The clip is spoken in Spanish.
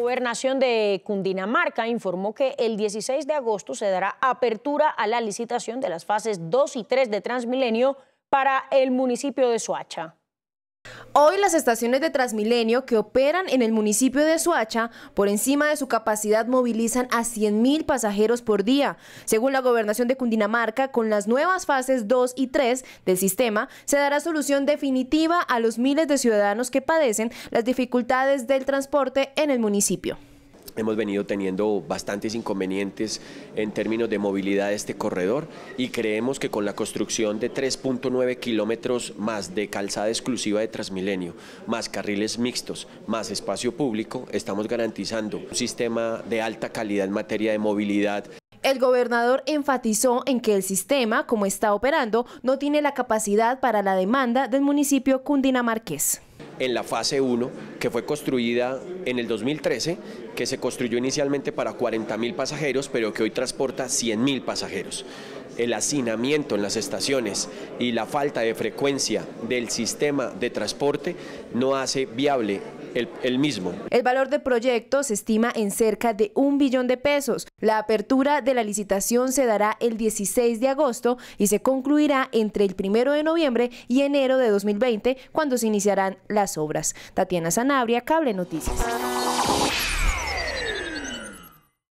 gobernación de Cundinamarca informó que el 16 de agosto se dará apertura a la licitación de las fases 2 y 3 de Transmilenio para el municipio de Soacha. Hoy las estaciones de Transmilenio que operan en el municipio de Suacha, por encima de su capacidad, movilizan a 100.000 pasajeros por día. Según la gobernación de Cundinamarca, con las nuevas fases 2 y 3 del sistema, se dará solución definitiva a los miles de ciudadanos que padecen las dificultades del transporte en el municipio. Hemos venido teniendo bastantes inconvenientes en términos de movilidad de este corredor y creemos que con la construcción de 3.9 kilómetros más de calzada exclusiva de Transmilenio, más carriles mixtos, más espacio público, estamos garantizando un sistema de alta calidad en materia de movilidad. El gobernador enfatizó en que el sistema, como está operando, no tiene la capacidad para la demanda del municipio cundinamarqués en la fase 1, que fue construida en el 2013, que se construyó inicialmente para 40.000 pasajeros, pero que hoy transporta 100.000 pasajeros el hacinamiento en las estaciones y la falta de frecuencia del sistema de transporte no hace viable el, mismo. El valor del proyecto se estima en cerca de un billón de pesos. La apertura de la licitación se dará el 16 de agosto y se concluirá entre el 1 de noviembre y enero de 2020, cuando se iniciarán las obras. Tatiana Sanabria, Cable Noticias.